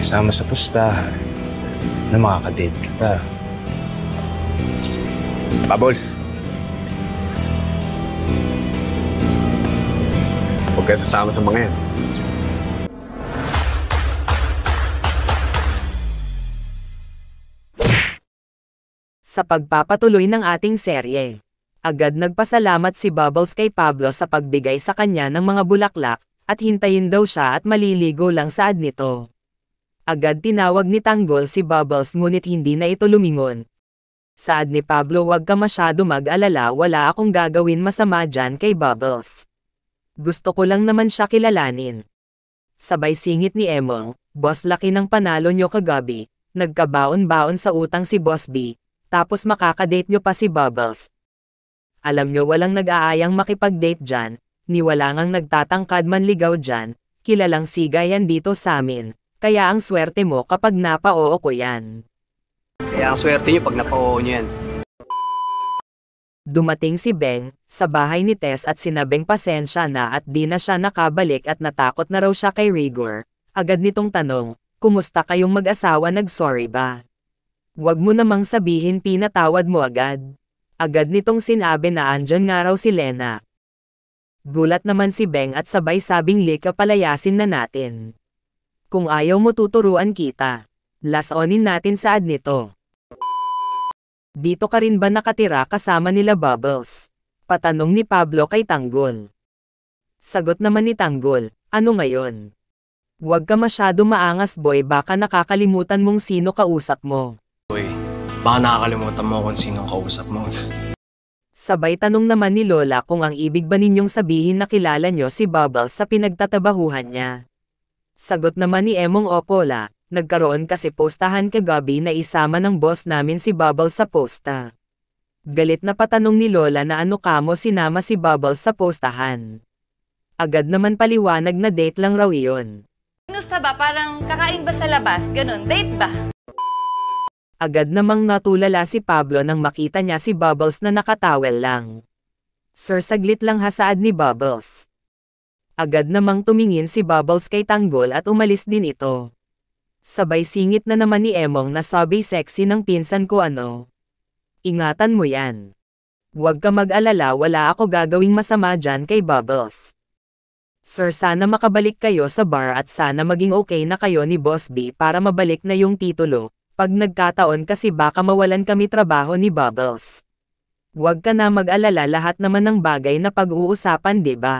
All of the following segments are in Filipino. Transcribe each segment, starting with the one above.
kasama sa pustahan na makakadate kita. Bubbles! Huwag kayo sasama sa mga yan. Sa pagpapatuloy ng ating serye, agad nagpasalamat si Bubbles kay Pablo sa pagbigay sa kanya ng mga bulaklak at hintayin daw siya at maliligo lang saad nito. Agad tinawag ni Tanggol si Bubbles ngunit hindi na ito lumingon. Saad ni Pablo wag ka masyado mag-alala wala akong gagawin masama dyan kay Bubbles. Gusto ko lang naman siya kilalanin. Sabay singit ni Emong, Boss laki ng panalo nyo kagabi, nagkabaon-baon sa utang si Boss B, tapos makakadate nyo pa si Bubbles. Alam nyo walang nag-aayang makipag-date dyan, ni wala ngang nagtatangkad manligaw dyan, kilalang siga yan dito sa amin. Kaya ang swerte mo kapag napa-oo ko yan. Kaya ang swerte niyo pag napa-oo niyo yan. Dumating si Beng sa bahay ni Tess at sinabing pasensya na at di na siya nakabalik at natakot na raw siya kay Rigor. Agad nitong tanong, kumusta kayong mag-asawa nag-sorry ba? Huwag mo namang sabihin pinatawad mo agad. Agad nitong sinabi na andyan nga raw si Lena. Gulat naman si Beng at sabay sabing lika palayasin na natin kung ayaw mo tuturuan kita. Lasonin natin saad nito. Dito ka rin ba nakatira kasama nila Bubbles? Patanong ni Pablo kay Tanggol. Sagot naman ni Tanggol, ano ngayon? Huwag ka masyado maangas boy baka nakakalimutan mong sino kausap mo. Boy, baka nakakalimutan mo kung sino kausap mo. Sabay tanong naman ni Lola kung ang ibig ba ninyong sabihin na kilala nyo si Bubbles sa pinagtatabahuhan niya. Sagot naman ni Emong Opola, nagkaroon kasi postahan Gabi na isama ng boss namin si Bubble sa posta. Galit na patanong ni Lola na ano kamo sinama si Bubble sa postahan. Agad naman paliwanag na date lang raw iyon. Kamusta ba? Parang kakain ba sa labas? Ganun, date ba? Agad namang natulala si Pablo nang makita niya si Bubbles na nakatawel lang. Sir saglit lang hasaad ni Bubbles. Agad namang tumingin si Bubbles kay Tanggol at umalis din ito. Sabay singit na naman ni Emong na sabi sexy ng pinsan ko ano. Ingatan mo yan. Huwag ka mag-alala wala ako gagawing masama dyan kay Bubbles. Sir sana makabalik kayo sa bar at sana maging okay na kayo ni Boss B para mabalik na yung titulo, pag nagkataon kasi baka mawalan kami trabaho ni Bubbles. Huwag ka na mag-alala lahat naman ng bagay na pag-uusapan ba? Diba?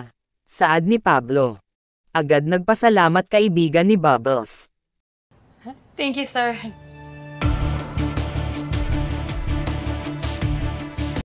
Saad ni Pablo. Agad nagpasalamat kaibigan ni Bubbles. Thank you, sir.